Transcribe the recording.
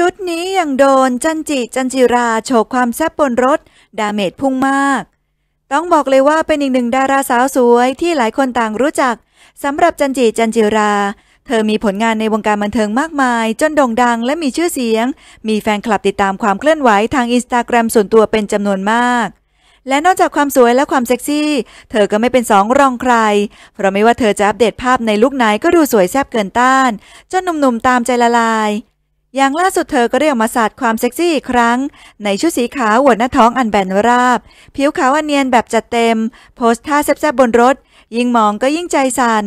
ชุดนี้ยังโดนจันจิ จันจิราโชว์ความแซ่บบนรถ ดาเมจพุ่งมาก ต้องบอกเลยว่าเป็นอีกหนึ่งดาราสาวสวยที่หลายคนต่างรู้จักสำหรับจันจิ จันจิรา เธอมีผลงานในวงการบันเทิงมากมาย จนโด่งดังและมีชื่อเสียง มีแฟนคลับติดตามความเคลื่อนไหวทางอินสตาแกรมส่วนตัวเป็นจำนวนมาก และนอกจากความสวยและความเซ็กซี่ เธอก็ไม่เป็นสองรองใคร เพราะไม่ว่าเธอจะอัปเดตภาพในลุคไหนก็ดูสวยแซ่บเกินต้าน จนหนุ่มๆตามใจละลายอย่างล่าสุดเธอก็ได้ออกมาสาดความเซ็กซี่อีกครั้ง ในชุดสีขาวหัวหน้าท้องอันแบนราบ ผิวขาวอันเนียนแบบจัดเต็ม โพสท่าแซ่บๆบนรถ ยิ่งมองก็ยิ่งใจสัน่น